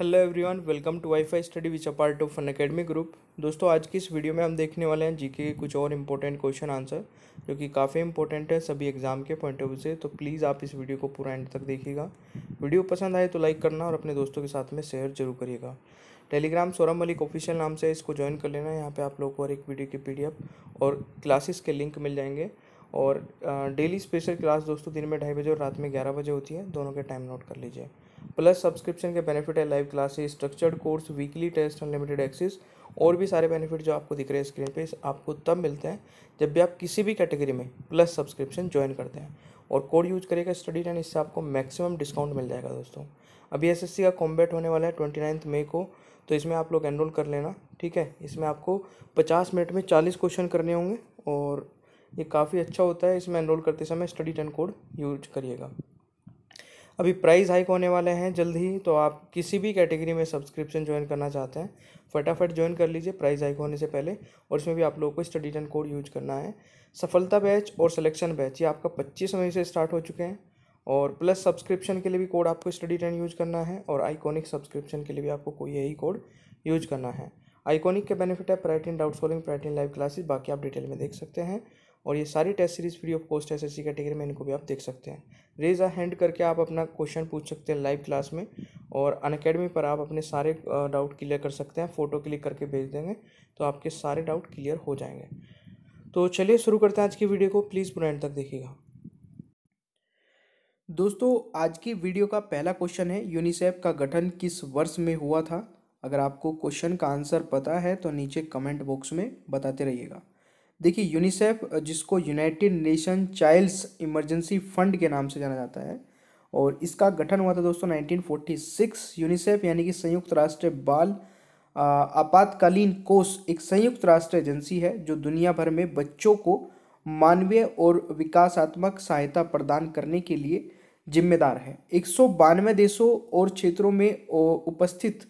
hello everyone welcome to WiFi study which a part of Unacademy group दोस्तों आज की इस video में हम देखने वाले हैं जीके के कुछ और इम्पोर्टेंट क्वेश्चन आंसर जो कि काफ़ी इंपॉर्टेंट है सभी एग्जाम के पॉइंट ऑफ व्यू से तो प्लीज़ आप इस वीडियो को पूरा एंड तक देखिएगा वीडियो पसंद आए तो लाइक करना और अपने दोस्तों के साथ में शेयर जरूर करिएगा टेलीग्राम सोरम मलिक ऑफिशियल नाम से इसको ज्वाइन कर लेना यहाँ पर आप लोग को हर एक वीडियो की पी और क्लासेस के लिंक मिल जाएंगे और डेली स्पेशल क्लास दोस्तों दिन में ढाई बजे और रात में ग्यारह बजे होती है दोनों के टाइम नोट कर लीजिए प्लस सब्सक्रिप्शन के बेनिफिट है live classes structured course weekly test unlimited access और भी सारे बेनिफिट जो आपको दिख रहे हैं स्क्रीन पे आपको तब मिलते हैं जब भी आप किसी भी कैटेगरी में प्लस सब्सक्रिप्शन ज्वाइन करते हैं और कोड यूज करेगा स्टडी टेन इससे आपको मैक्सिमम डिस्काउंट मिल जाएगा दोस्तों अभी एस का कॉम्बैट होने वाला है ट्वेंटी नाइन्थ मई को तो इसमें आप लोग एनरोल कर लेना ठीक है इसमें आपको पचास मिनट में चालीस क्वेश्चन करने होंगे और ये काफ़ी अच्छा होता है इसमें एनरोल करते समय स्टडी टेन कोड यूज करिएगा अभी प्राइस हाइक होने वाले हैं जल्द ही तो आप किसी भी कैटेगरी में सब्सक्रिप्शन ज्वाइन करना चाहते हैं फटाफट ज्वाइन कर लीजिए प्राइस हाइक होने से पहले और इसमें भी आप लोगों को स्टडी टन कोड यूज करना है सफलता बैच और सलेक्शन बैच ये आपका पच्चीस मई से स्टार्ट हो चुके हैं और प्लस सब्सक्रिप्शन के लिए भी कोड आपको स्टडी टन यूज करना है और आइकॉनिक सब्सक्रिप्शन के लिए भी आपको कोई यही कोड यूज करना है आइकॉनिक के बेनिफिट है priority doubt solving priority live classes बाकी आप डिटेल में देख सकते हैं और ये सारी test series free of cost S S category में इनको भी आप देख सकते हैं रेज़ आ हैंड करके आप अपना क्वेश्चन पूछ सकते हैं लाइव क्लास में और अन अकेडमी पर आप अपने सारे डाउट क्लियर कर सकते हैं फ़ोटो क्लिक करके भेज देंगे तो आपके सारे डाउट क्लियर हो जाएंगे तो चलिए शुरू करते हैं आज की वीडियो को प्लीज़ पूरा एंड तक देखिएगा दोस्तों आज की वीडियो का पहला क्वेश्चन है यूनिसेफ का गठन किस वर्ष में हुआ था अगर आपको क्वेश्चन का आंसर पता है तो नीचे कमेंट बॉक्स में बताते रहिएगा देखिए यूनिसेफ जिसको United Nation Childs Emergency Fund के नाम से जाना जाता है और इसका गठन हुआ था दोस्तों 1946 यूनिसेफ यानी कि संयुक्त राष्ट्र बाल आपातकालीन कोष एक संयुक्त राष्ट्र एजेंसी है जो दुनिया भर में बच्चों को मानवीय और विकासात्मक सहायता प्रदान करने के लिए जिम्मेदार है एक देशों और क्षेत्रों में उपस्थित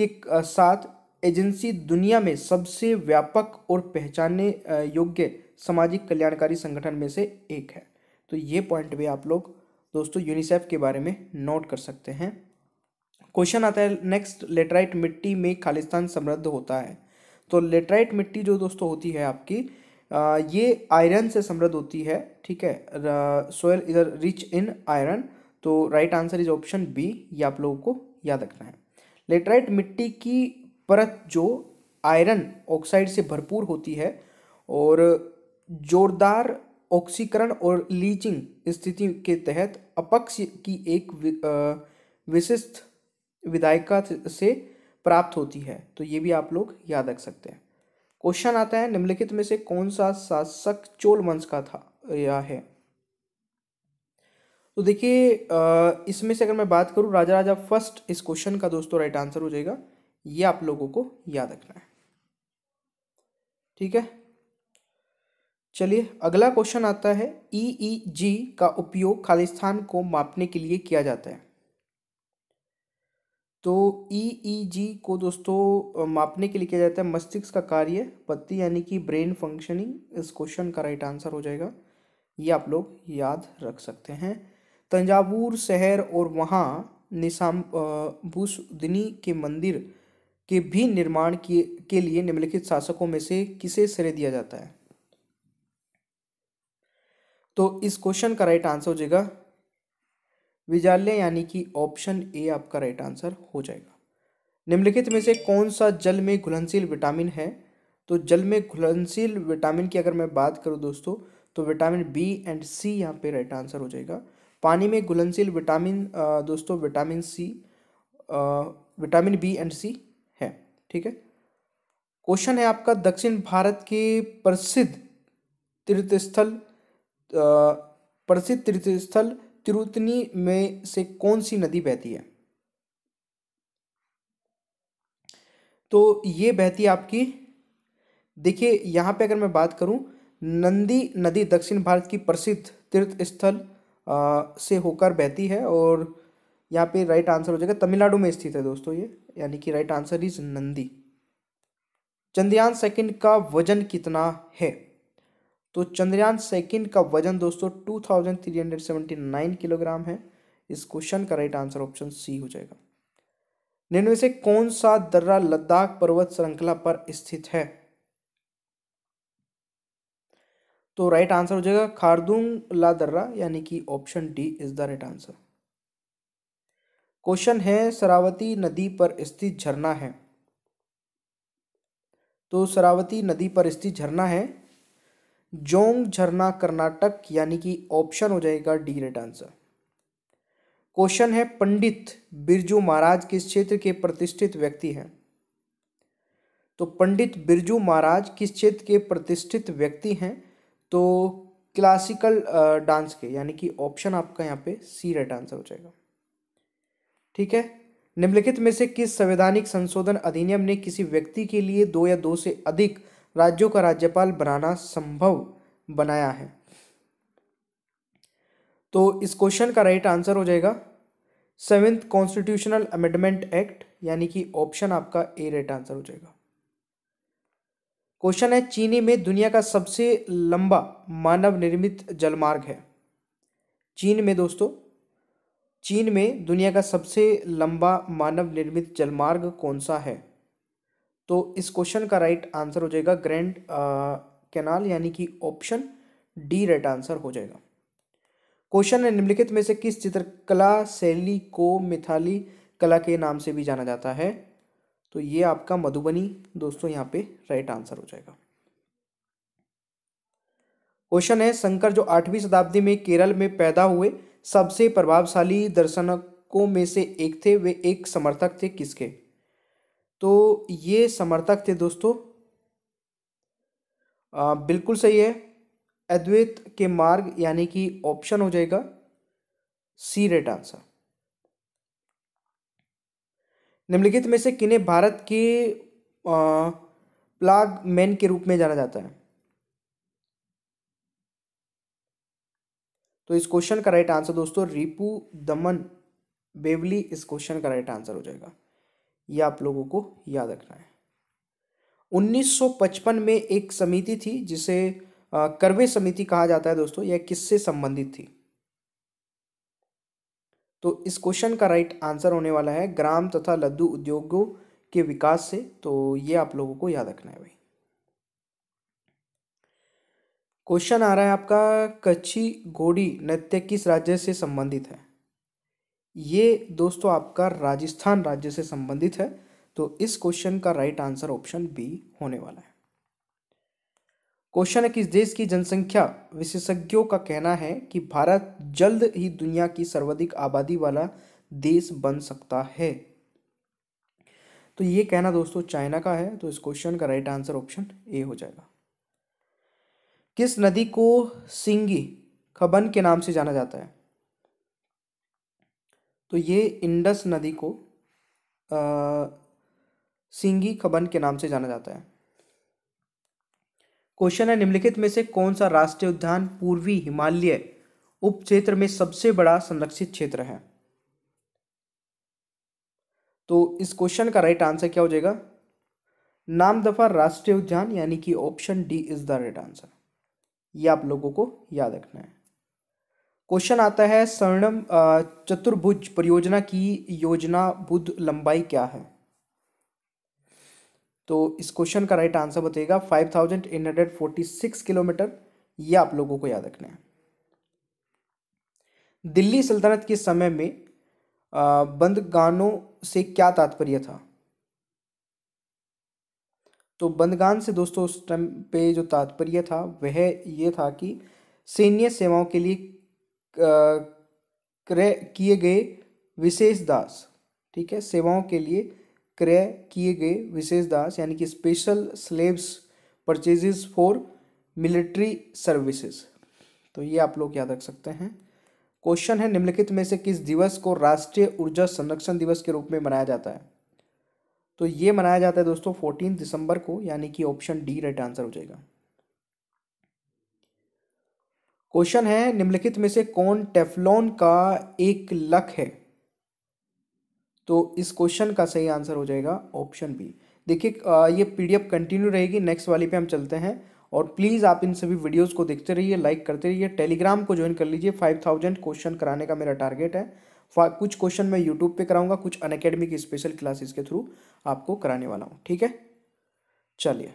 के साथ एजेंसी दुनिया में सबसे व्यापक और पहचानने योग्य सामाजिक कल्याणकारी संगठन में से एक है तो ये पॉइंट भी आप लोग दोस्तों यूनिसेफ के बारे में नोट कर सकते हैं क्वेश्चन आता है नेक्स्ट लेटराइट मिट्टी में खालिस्तान समृद्ध होता है तो लेटराइट मिट्टी जो दोस्तों होती है आपकी ये आयरन से समृद्ध होती है ठीक है सोयल इधर रिच इन आयरन तो right answer is option B ये आप लोगों को याद रखना है लेटराइट मिट्टी की परत जो आयरन ऑक्साइड से भरपूर होती है और जोरदार ऑक्सीकरण और लीचिंग स्थिति के तहत अपक्ष की एक विशिष्ट विधायिका से प्राप्त होती है तो ये भी आप लोग याद रख सकते हैं क्वेश्चन आता है निम्नलिखित में से कौन सा शासक चोल वंश का था या है तो देखिए इसमें से अगर मैं बात करूं राजा राजा फर्स्ट इस क्वेश्चन का दोस्तों राइट आंसर हो जाएगा ये आप लोगों को याद रखना है ठीक है चलिए अगला क्वेश्चन आता है ई ई जी का उपयोग खालिस्तान को मापने के लिए किया जाता है तो ई ई जी को दोस्तों मापने के लिए किया जाता है मस्तिष्क का कार्य पत्ती यानी कि ब्रेन फंक्शनिंग इस क्वेश्चन का राइट आंसर हो जाएगा ये आप लोग याद रख सकते हैं तंजावूर शहर और वहाँ बुसदिनी के मंदिर के भी निर्माण के लिए निम्नलिखित शासकों में से किसे श्रेय दिया जाता है तो इस क्वेश्चन का राइट आंसर हो जाएगा विजालय यानी कि ऑप्शन ए आपका राइट आंसर हो जाएगा निम्नलिखित में से कौन सा जल में घुलनशील विटामिन है तो जल में घुलनशील विटामिन की अगर मैं बात करूं दोस्तों तो विटामिन बी एंड सी यहाँ पे राइट आंसर हो जाएगा पानी में घुलनशील विटामिन दोस्तों vitamin C vitamin B and C ठीक है क्वेश्चन है आपका दक्षिण भारत के प्रसिद्ध तीर्थस्थल प्रसिद्ध तीर्थस्थल तिरुतनी में से कौन सी नदी बहती है तो ये बहती है आपकी देखिए यहाँ पे अगर मैं बात करूँ नंदी नदी दक्षिण भारत की प्रसिद्ध तीर्थ स्थल से होकर बहती है और यहाँ पे राइट आंसर हो जाएगा तमिलनाडु में स्थित है दोस्तों ये यानी कि right answer is Nandi Chandrayaan second का वजन कितना है तो चंद्रयान सेकंड का वजन दोस्तों two thousand three hundred seventy nine kilogram है इस क्वेश्चन का राइट आंसर ऑप्शन सी हो जाएगा निम्न से कौन सा दर्रा लद्दाख पर्वत श्रृंखला पर स्थित है तो राइट आंसर हो जाएगा खारदुंग ला दर्रा यानी कि option D is the right answer question है सरावती नदी पर स्थित झरना है तो सरावती नदी पर स्थित झरना है जोंग झरना कर्नाटक यानी कि ऑप्शन हो जाएगा डी रेट आंसर क्वेश्चन है पंडित बिरजू महाराज किस क्षेत्र के प्रतिष्ठित व्यक्ति हैं तो पंडित बिरजू महाराज किस क्षेत्र के प्रतिष्ठित व्यक्ति हैं तो क्लासिकल डांस के यानी कि ऑप्शन आपका यहाँ पे सी रेट आंसर हो जाएगा ठीक है निम्नलिखित में से किस संवैधानिक संशोधन अधिनियम ने किसी व्यक्ति के लिए दो या दो से अधिक राज्यों का राज्यपाल बनाना संभव बनाया है तो इस क्वेश्चन का राइट आंसर हो जाएगा सेवेंथ कॉन्स्टिट्यूशनल अमेंडमेंट एक्ट यानी कि ऑप्शन आपका ए राइट आंसर हो जाएगा क्वेश्चन है चीनी में दुनिया का सबसे लंबा मानव निर्मित जलमार्ग है चीन में दोस्तों चीन में दुनिया का सबसे लंबा मानव निर्मित जलमार्ग कौन सा है तो इस क्वेश्चन का राइट आंसर हो जाएगा ग्रैंड कैनाल यानी कि ऑप्शन डी राइट आंसर हो जाएगा क्वेश्चन है निम्नलिखित में से किस चित्रकला शैली को मिथाली कला के नाम से भी जाना जाता है तो ये आपका मधुबनी दोस्तों यहाँ पे राइट आंसर हो जाएगा क्वेश्चन है शंकर जो आठवीं शताब्दी में केरल में पैदा हुए सबसे प्रभावशाली दर्शकों में से एक थे वे एक समर्थक थे किसके तो ये समर्थक थे दोस्तों आ, बिल्कुल सही है अद्वैत के मार्ग यानी कि ऑप्शन हो जाएगा सी रेट आंसर निम्नलिखित में से किन्हें भारत के प्लाग मैन के रूप में जाना जाता है तो इस क्वेश्चन का राइट आंसर दोस्तों रिपू दमन बेवली इस क्वेश्चन का राइट आंसर हो जाएगा यह आप लोगों को याद रखना है 1955 में एक समिति थी जिसे करवे समिति कहा जाता है दोस्तों यह किससे संबंधित थी तो इस क्वेश्चन का राइट आंसर होने वाला है ग्राम तथा लद्दू उद्योगों के विकास से तो ये आप लोगों को याद रखना है भाई क्वेश्चन आ रहा है आपका कच्छी गोड़ी नृत्य किस राज्य से संबंधित है ये दोस्तों आपका राजस्थान राज्य से संबंधित है तो इस क्वेश्चन का राइट आंसर ऑप्शन बी होने वाला है क्वेश्चन है किस देश की जनसंख्या विशेषज्ञों का कहना है कि भारत जल्द ही दुनिया की सर्वाधिक आबादी वाला देश बन सकता है तो ये कहना दोस्तों चाइना का है तो इस क्वेश्चन का राइट आंसर ऑप्शन ए हो जाएगा किस नदी को सिंगी खबन के नाम से जाना जाता है तो ये इंडस नदी को आ, सिंगी खबन के नाम से जाना जाता है क्वेश्चन है निम्नलिखित में से कौन सा राष्ट्रीय उद्यान पूर्वी हिमालय उप क्षेत्र में सबसे बड़ा संरक्षित क्षेत्र है तो इस क्वेश्चन का राइट आंसर क्या हो जाएगा नाम दफा राष्ट्रीय उद्यान यानी कि option D is the right answer ये आप लोगों को याद रखना है क्वेश्चन आता है स्वर्णम चतुर्भुज परियोजना की योजना बुद्ध लंबाई क्या है तो इस क्वेश्चन का राइट आंसर बताइएगा five thousand eight hundred forty six kilometre ये आप लोगों को याद रखना है दिल्ली सल्तनत के समय में बंदगानों से क्या तात्पर्य था तो बंदगान से दोस्तों उस टाइम पे जो तात्पर्य था वह ये था कि सैन्य सेवाओं के लिए क्रय किए गए विशेष दास ठीक है सेवाओं के लिए क्रय किए गए विशेष दास यानी कि special slabs purchases for military services तो ये आप लोग याद रख सकते हैं क्वेश्चन है निम्नलिखित में से किस दिवस को राष्ट्रीय ऊर्जा संरक्षण दिवस के रूप में मनाया जाता है तो ये मनाया जाता है दोस्तों फोर्टीन दिसंबर को यानी कि ऑप्शन डी राइट आंसर हो जाएगा क्वेश्चन है निम्नलिखित में से कौन टेफलॉन का एक लक है तो इस क्वेश्चन का सही आंसर हो जाएगा ऑप्शन बी देखिए ये पीडीएफ कंटिन्यू रहेगी नेक्स्ट वाली पे हम चलते हैं और प्लीज़ आप इन सभी वीडियोस को देखते रहिए लाइक करते रहिए टेलीग्राम को ज्वाइन कर लीजिए फाइव थाउजेंड क्वेश्चन कराने का मेरा टारगेट है कुछ क्वेश्चन मैं यूट्यूब पे कराऊंगा कुछ की स्पेशल क्लासेस के थ्रू आपको कराने वाला हूँ ठीक है चलिए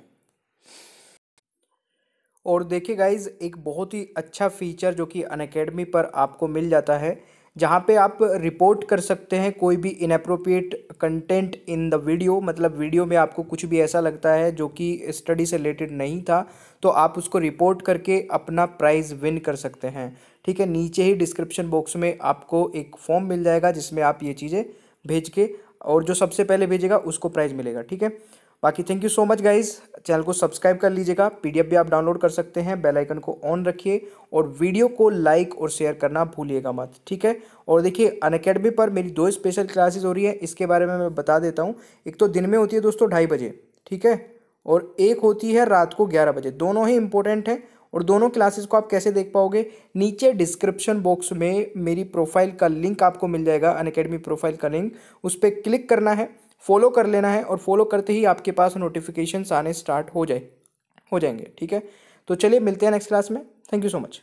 और देखिए गाइज एक बहुत ही अच्छा फीचर जो कि अनकेडमी पर आपको मिल जाता है जहाँ पे आप रिपोर्ट कर सकते हैं कोई भी inappropriate content in the video मतलब वीडियो में आपको कुछ भी ऐसा लगता है जो कि स्टडी से रिलेटेड नहीं था तो आप उसको रिपोर्ट करके अपना प्राइज़ विन कर सकते हैं ठीक है नीचे ही डिस्क्रिप्शन बॉक्स में आपको एक फॉर्म मिल जाएगा जिसमें आप ये चीज़ें भेज के और जो सबसे पहले भेजेगा उसको प्राइज़ मिलेगा ठीक है बाकी thank you so much guys channel को सब्सक्राइब कर लीजिएगा पीडीएफ भी आप डाउनलोड कर सकते हैं बेल आइकन को ऑन रखिए और वीडियो को लाइक और शेयर करना भूलिएगा मत ठीक है और देखिए अनकेडमी पर मेरी दो स्पेशल क्लासेस हो रही है इसके बारे में मैं बता देता हूँ एक तो दिन में होती है दोस्तों ढाई बजे ठीक है और एक होती है रात को ग्यारह बजे दोनों ही इंपॉर्टेंट हैं और दोनों क्लासेस को आप कैसे देख पाओगे नीचे डिस्क्रिप्शन बॉक्स में मेरी प्रोफाइल का लिंक आपको मिल जाएगा अन अकेडमी प्रोफाइल का लिंक उस पर क्लिक करना है फॉलो कर लेना है और फॉलो करते ही आपके पास नोटिफिकेशन आने स्टार्ट हो जाए हो जाएंगे ठीक है तो चलिए मिलते हैं नेक्स्ट क्लास में थैंक यू सो मच